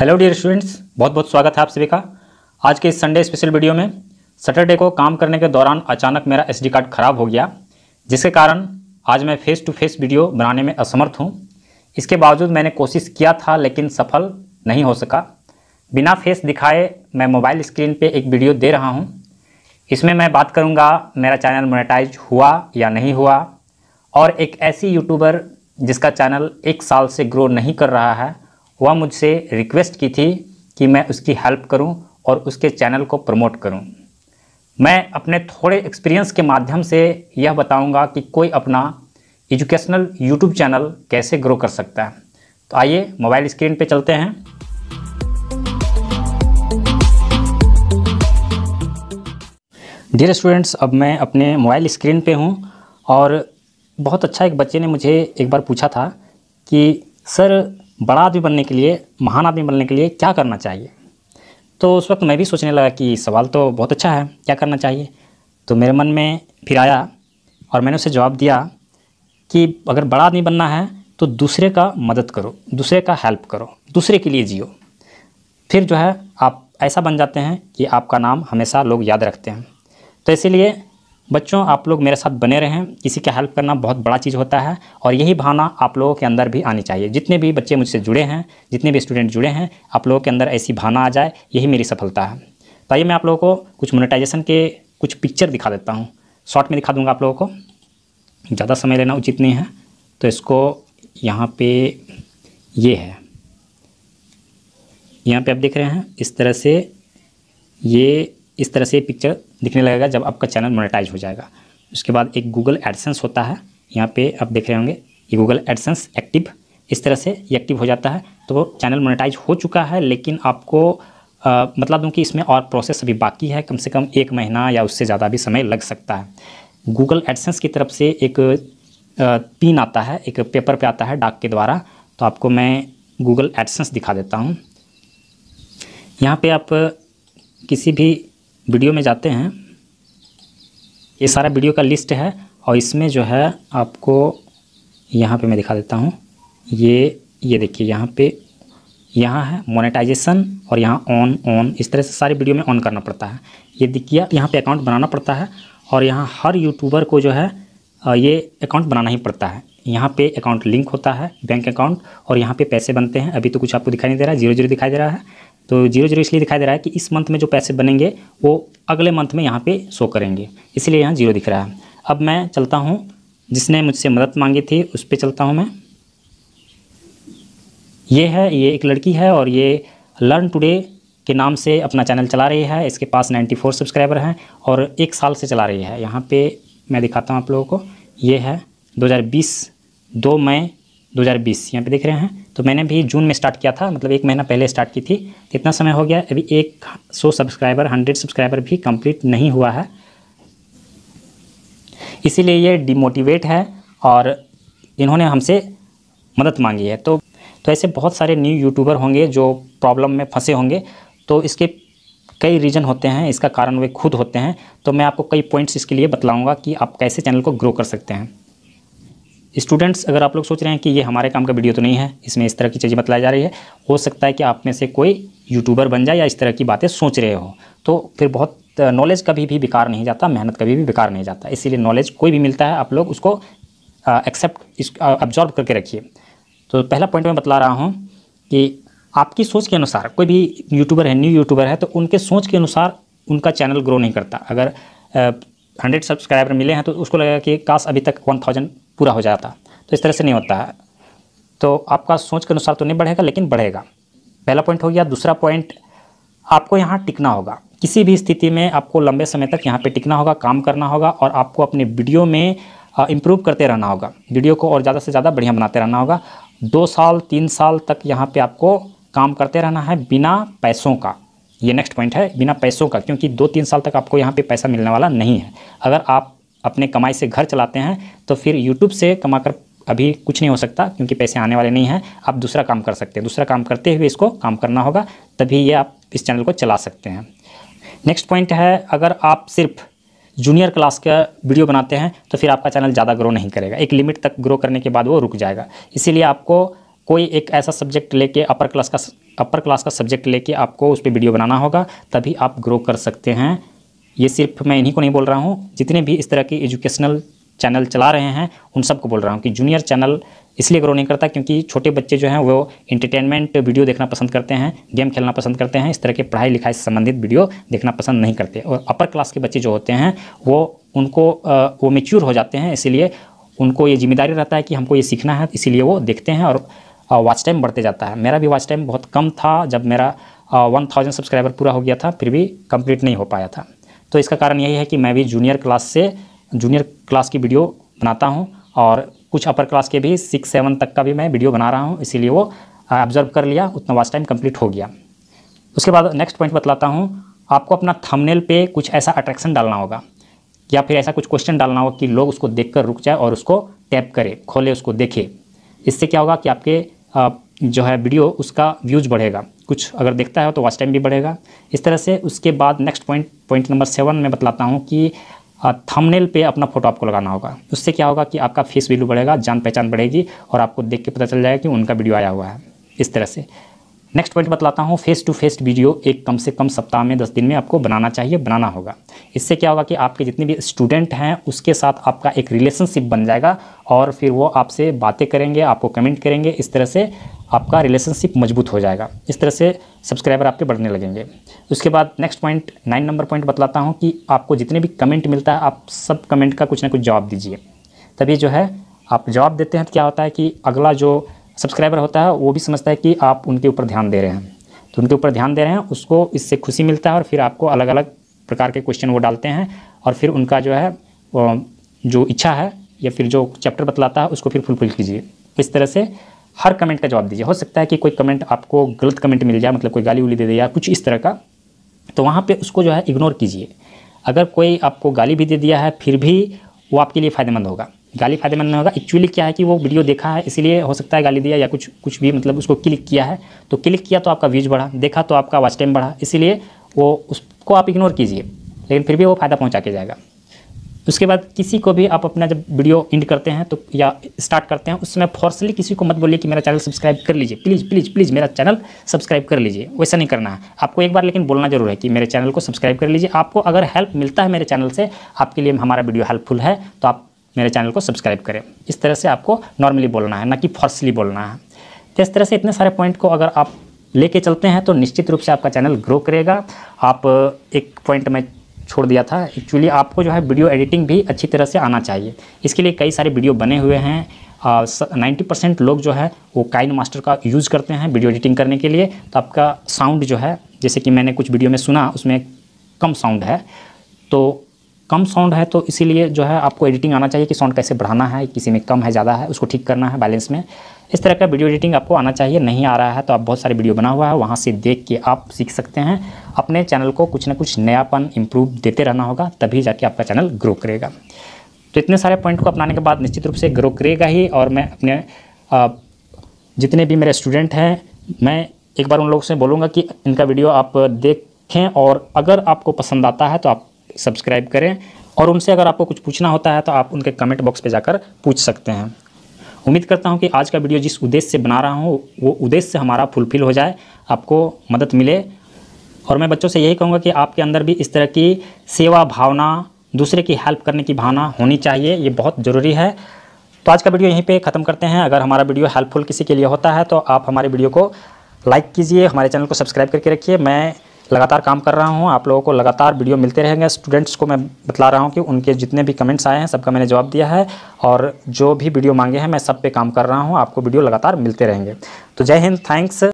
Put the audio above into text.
Hello dear students बहुत बहुत स्वागत है आप सभी का आज के इस संडे स्पेशल वीडियो में सैटरडे को काम करने के दौरान अचानक मेरा एसडी कार्ड खराब हो गया जिसके कारण आज मैं फेस टू फेस वीडियो बनाने में असमर्थ हूँ इसके बावजूद मैंने कोशिश किया था लेकिन सफल नहीं हो सका बिना फेस दिखाए मैं मोबाइल स्क्रीन पर एक वीडियो दे रहा हूँ इसमें मैं बात करूँगा मेरा चैनल मोनेटाइज हुआ या नहीं हुआ और एक ऐसी यूट्यूबर जिसका चैनल एक साल से ग्रो नहीं कर रहा है वह मुझसे रिक्वेस्ट की थी कि मैं उसकी हेल्प करूं और उसके चैनल को प्रमोट करूं। मैं अपने थोड़े एक्सपीरियंस के माध्यम से यह बताऊंगा कि कोई अपना एजुकेशनल यूट्यूब चैनल कैसे ग्रो कर सकता है तो आइए मोबाइल स्क्रीन पे चलते हैं डियर स्टूडेंट्स अब मैं अपने मोबाइल स्क्रीन पे हूँ और बहुत अच्छा एक बच्चे ने मुझे एक बार पूछा था कि सर बड़ा आदमी बनने के लिए महान आदमी बनने के लिए क्या करना चाहिए तो उस वक्त मैं भी सोचने लगा कि सवाल तो बहुत अच्छा है क्या करना चाहिए तो मेरे मन में फिर आया और मैंने उसे जवाब दिया कि अगर बड़ा आदमी बनना है तो दूसरे का मदद करो दूसरे का हेल्प करो दूसरे के लिए जियो फिर जो है आप ऐसा बन जाते हैं कि आपका नाम हमेशा लोग याद रखते हैं तो इसीलिए बच्चों आप लोग मेरे साथ बने रहें किसी का हेल्प करना बहुत बड़ा चीज़ होता है और यही भावना आप लोगों के अंदर भी आनी चाहिए जितने भी बच्चे मुझसे जुड़े हैं जितने भी स्टूडेंट जुड़े हैं आप लोगों के अंदर ऐसी भावना आ जाए यही मेरी सफलता है तो आइए मैं आप लोगों को कुछ मोनेटाइजेशन के कुछ पिक्चर दिखा देता हूँ शॉर्ट में दिखा दूँगा आप लोगों को ज़्यादा समय लेना उचित नहीं है तो इसको यहाँ पर ये है यहाँ पर आप देख रहे हैं इस तरह से ये इस तरह से पिक्चर दिखने लगेगा जब आपका चैनल मोनेटाइज हो जाएगा उसके बाद एक गूगल एडसेंस होता है यहाँ पे आप देख रहे होंगे ये गूगल एडसेंस एक्टिव इस तरह से ये एक्टिव हो जाता है तो चैनल मोनेटाइज हो चुका है लेकिन आपको मतलब दूँ कि इसमें और प्रोसेस अभी बाकी है कम से कम एक महीना या उससे ज़्यादा भी समय लग सकता है गूगल एडसेंस की तरफ से एक पिन आता है एक पेपर पे आता है डाक के द्वारा तो आपको मैं गूगल एडसेंस दिखा देता हूँ यहाँ पे आप किसी भी वीडियो में जाते हैं ये सारा वीडियो का लिस्ट है और इसमें जो है आपको यहाँ पे मैं दिखा देता हूँ ये ये देखिए यहाँ पे यहाँ है मोनेटाइजेशन और यहाँ ऑन ऑन इस तरह से सारे वीडियो में ऑन करना पड़ता है ये देखिए यहाँ पे अकाउंट बनाना पड़ता है और यहाँ हर यूट्यूबर को जो है ये अकाउंट बनाना ही पड़ता है यहाँ पे अकाउंट लिंक होता है बैंक अकाउंट और यहाँ पे पैसे बनते हैं अभी तो कुछ आपको दिखाई नहीं दे रहा है जीरो जीरो दिखाई दे रहा है तो जीरो जीरो इसलिए दिखाई दे रहा है कि इस मंथ में जो पैसे बनेंगे वो अगले मंथ में यहाँ पे शो करेंगे इसलिए यहाँ जीरो दिख रहा है अब मैं चलता हूँ जिसने मुझसे मदद मांगी थी उस पर चलता हूँ मैं ये है ये एक लड़की है और ये लर्न टुडे के नाम से अपना चैनल चला रही है इसके पास नाइन्टी सब्सक्राइबर हैं और एक साल से चला रही है यहाँ पर मैं दिखाता हूँ आप लोगों को ये है दो दो मई 2020 यहाँ पे देख रहे हैं तो मैंने भी जून में स्टार्ट किया था मतलब एक महीना पहले स्टार्ट की थी कितना तो समय हो गया अभी एक सौ सब्सक्राइबर हंड्रेड सब्सक्राइबर भी कंप्लीट नहीं हुआ है इसीलिए ये डिमोटिवेट है और इन्होंने हमसे मदद मांगी है तो तो ऐसे बहुत सारे न्यू यूट्यूबर होंगे जो प्रॉब्लम में फंसे होंगे तो इसके कई रीज़न होते हैं इसका कारण वे खुद होते हैं तो मैं आपको कई पॉइंट्स इसके लिए बतलाऊँगा कि आप कैसे चैनल को ग्रो कर सकते हैं स्टूडेंट्स अगर आप लोग सोच रहे हैं कि ये हमारे काम का वीडियो तो नहीं है इसमें इस तरह की चीज़ें बताई जा रही है हो सकता है कि आप में से कोई यूट्यूबर बन जाए या इस तरह की बातें सोच रहे हो तो फिर बहुत नॉलेज कभी भी बेकार नहीं जाता मेहनत कभी भी बेकार नहीं जाता इसीलिए नॉलेज कोई भी मिलता है आप लोग उसको एक्सेप्ट ऑब्जॉर्व करके रखिए तो पहला पॉइंट मैं बतला रहा हूँ कि आपकी सोच के अनुसार कोई भी यूट्यूबर है न्यू यूट्यूबर है तो उनके सोच के अनुसार उनका चैनल ग्रो नहीं करता अगर हंड्रेड सब्सक्राइबर मिले हैं तो उसको लगेगा कि काश अभी तक वन थाउजेंड पूरा हो जाता तो इस तरह से नहीं होता है तो आपका सोच के अनुसार तो नहीं बढ़ेगा लेकिन बढ़ेगा पहला पॉइंट हो गया दूसरा पॉइंट आपको यहाँ टिकना होगा किसी भी स्थिति में आपको लंबे समय तक यहाँ पे टिकना होगा काम करना होगा और आपको अपने वीडियो में इम्प्रूव करते रहना होगा वीडियो को और ज़्यादा से ज़्यादा बढ़िया बनाते रहना होगा दो साल तीन साल तक यहाँ पे आपको काम करते रहना है बिना पैसों का ये नेक्स्ट पॉइंट है बिना पैसों का क्योंकि दो तीन साल तक आपको यहाँ पर पैसा मिलने वाला नहीं है अगर आप अपने कमाई से घर चलाते हैं तो फिर यूट्यूब से कमा कर अभी कुछ नहीं हो सकता क्योंकि पैसे आने वाले नहीं हैं आप दूसरा काम कर सकते हैं दूसरा काम करते हुए इसको काम करना होगा तभी ये आप इस चैनल को चला सकते हैं नेक्स्ट पॉइंट है अगर आप सिर्फ जूनियर क्लास का वीडियो बनाते हैं तो फिर आपका चैनल ज़्यादा ग्रो नहीं करेगा एक लिमिट तक ग्रो करने के बाद वो रुक जाएगा इसीलिए आपको कोई एक ऐसा सब्जेक्ट लेके अपर क्लास का अपर क्लास का सब्जेक्ट लेके आपको उस पर वीडियो बनाना होगा तभी आप ग्रो कर सकते हैं ये सिर्फ मैं इन्हीं को नहीं बोल रहा हूँ जितने भी इस तरह के एजुकेशनल चैनल चला रहे हैं उन सबको बोल रहा हूँ कि जूनियर चैनल इसलिए ग्रो नहीं करता क्योंकि छोटे बच्चे जो हैं वो इंटरटेनमेंट वीडियो देखना पसंद करते हैं गेम खेलना पसंद करते हैं इस तरह के पढ़ाई लिखाई से संबंधित वीडियो देखना पसंद नहीं करते और अपर क्लास के बच्चे जो होते हैं वो उनको वो मेच्योर हो जाते हैं इसीलिए उनको ये जिम्मेदारी रहता है कि हमको ये सीखना है इसीलिए वो देखते हैं और वॉच टाइम बढ़ते जाता है मेरा भी वॉच टाइम बहुत कम था जब मेरा वन थाउजेंड सब्सक्राइबर पूरा हो गया था फिर भी कम्प्लीट नहीं हो पाया था तो इसका कारण यही है कि मैं भी जूनियर क्लास से जूनियर क्लास की वीडियो बनाता हूँ और कुछ अपर क्लास के भी सिक्स सेवन तक का भी मैं वीडियो बना रहा हूँ इसीलिए वो ऑब्जर्व कर लिया उतना वास्ट टाइम कंप्लीट हो गया उसके बाद नेक्स्ट पॉइंट बतलाता हूँ आपको अपना थंबनेल पे कुछ ऐसा अट्रैक्शन डालना होगा या फिर ऐसा कुछ क्वेश्चन डालना होगा कि लोग उसको देख कर रुक जाए और उसको टैप करे खोले उसको देखे इससे क्या होगा कि आपके जो है वीडियो उसका व्यूज बढ़ेगा कुछ अगर देखता है तो वॉच टाइम भी बढ़ेगा इस तरह से उसके बाद next point point number seven में बतलाता हूँ कि थंबनेल पे अपना फोटो आपको लगाना होगा उससे क्या होगा कि आपका फेस वैल्यू बढ़ेगा जान पहचान बढ़ेगी और आपको देख के पता चल जाएगा कि उनका वीडियो आया हुआ है इस तरह से नेक्स्ट पॉइंट बतलाता हूँ फेस टू फेस वीडियो एक कम से कम सप्ताह में दस दिन में आपको बनाना चाहिए बनाना होगा इससे क्या होगा कि आपके जितने भी स्टूडेंट हैं उसके साथ आपका एक रिलेशनशिप बन जाएगा और फिर वो आपसे बातें करेंगे आपको कमेंट करेंगे इस तरह से आपका रिलेशनशिप मजबूत हो जाएगा इस तरह से सब्सक्राइबर आपके बढ़ने लगेंगे उसके बाद next point nine number point बतलाता हूँ कि आपको जितने भी कमेंट मिलता है आप सब कमेंट का कुछ ना कुछ जवाब दीजिए तभी जो है आप जवाब देते हैं तो क्या होता है कि अगला जो सब्सक्राइबर होता है वो भी समझता है कि आप उनके ऊपर ध्यान दे रहे हैं तो उनके ऊपर ध्यान दे रहे हैं उसको इससे खुशी मिलता है और फिर आपको अलग अलग प्रकार के क्वेश्चन वो डालते हैं और फिर उनका जो है जो इच्छा है या फिर जो चैप्टर बतलाता है उसको फिर फुलफिल कीजिए इस तरह से हर कमेंट का जवाब दीजिए हो सकता है कि कोई कमेंट आपको गलत कमेंट मिल जाए मतलब कोई गाली उली दे दे या कुछ इस तरह का तो वहाँ पे उसको जो है इग्नोर कीजिए अगर कोई आपको गाली भी दे दिया है फिर भी वो आपके लिए फ़ायदेमंद होगा गाली फायदेमंद नहीं होगा एक्चुअली क्या है कि वो वीडियो देखा है इसीलिए हो सकता है गाली दिया या कुछ कुछ भी मतलब उसको क्लिक किया है तो क्लिक किया तो आपका व्यूज बढ़ा देखा तो आपका वाच टाइम बढ़ा इसीलिए वो उसको आप इग्नोर कीजिए लेकिन फिर भी वो फ़ायदा पहुँचा के जाएगा उसके बाद किसी को भी आप अपना जब वीडियो एंड करते हैं तो या स्टार्ट करते हैं उस समय फोर्सली किसी को मत बोलिए कि मेरा चैनल सब्सक्राइब कर लीजिए प्लीज़ प्लीज़ प्लीज़ मेरा चैनल सब्सक्राइब कर लीजिए वैसा नहीं करना है आपको एक बार लेकिन बोलना जरूर है कि मेरे चैनल को सब्सक्राइब कर लीजिए आपको अगर हेल्प मिलता है मेरे चैनल से आपके लिए हमारा वीडियो हेल्पफुल है तो आप मेरे चैनल को सब्सक्राइब करें इस तरह से आपको नॉर्मली बोलना है ना कि फॉर्सली बोलना है तो इस तरह से इतने सारे पॉइंट को अगर आप लेके चलते हैं तो निश्चित रूप से आपका चैनल ग्रो करेगा आप एक पॉइंट में छोड़ दिया था एक्चुअली आपको जो है वीडियो एडिटिंग भी अच्छी तरह से आना चाहिए इसके लिए कई सारे वीडियो बने हुए हैं नाइन्टी परसेंट लोग जो है वो काइन मास्टर का यूज़ करते हैं वीडियो एडिटिंग करने के लिए तो आपका साउंड जो है जैसे कि मैंने कुछ वीडियो में सुना उसमें कम साउंड है तो कम साउंड है तो इसीलिए जो है आपको एडिटिंग आना चाहिए कि साउंड कैसे बढ़ाना है किसी में कम है ज़्यादा है उसको ठीक करना है बैलेंस में इस तरह का वीडियो एडिटिंग आपको आना चाहिए नहीं आ रहा है तो आप बहुत सारे वीडियो बना हुआ है वहाँ से देख के आप सीख सकते हैं अपने चैनल को कुछ ना कुछ नयापन इम्प्रूव देते रहना होगा तभी जाके आपका चैनल ग्रो करेगा तो इतने सारे पॉइंट को अपनाने के बाद निश्चित रूप से ग्रो करेगा ही और मैं अपने जितने भी मेरे स्टूडेंट हैं मैं एक बार उन लोगों से बोलूँगा कि इनका वीडियो आप देखें और अगर आपको पसंद आता है तो आप सब्सक्राइब करें और उनसे अगर आपको कुछ पूछना होता है तो आप उनके कमेंट बॉक्स पर जाकर पूछ सकते हैं उम्मीद करता हूँ कि आज का वीडियो जिस उद्देश्य से बना रहा हूँ वो उद्देश्य हमारा फुलफिल हो जाए आपको मदद मिले और मैं बच्चों से यही कहूँगा कि आपके अंदर भी इस तरह की सेवा भावना दूसरे की हेल्प करने की भावना होनी चाहिए ये बहुत ज़रूरी है तो आज का वीडियो यहीं पे ख़त्म करते हैं अगर हमारा वीडियो हेल्पफुल किसी के लिए होता है तो आप हमारे वीडियो को लाइक कीजिए हमारे चैनल को सब्सक्राइब करके रखिए मैं लगातार काम कर रहा हूँ आप लोगों को लगातार वीडियो मिलते रहेंगे स्टूडेंट्स को मैं बतला रहा हूँ कि उनके जितने भी कमेंट्स आए हैं सबका मैंने जवाब दिया है और जो भी वीडियो मांगे हैं मैं सब पे काम कर रहा हूँ आपको वीडियो लगातार मिलते रहेंगे तो जय हिंद थैंक्स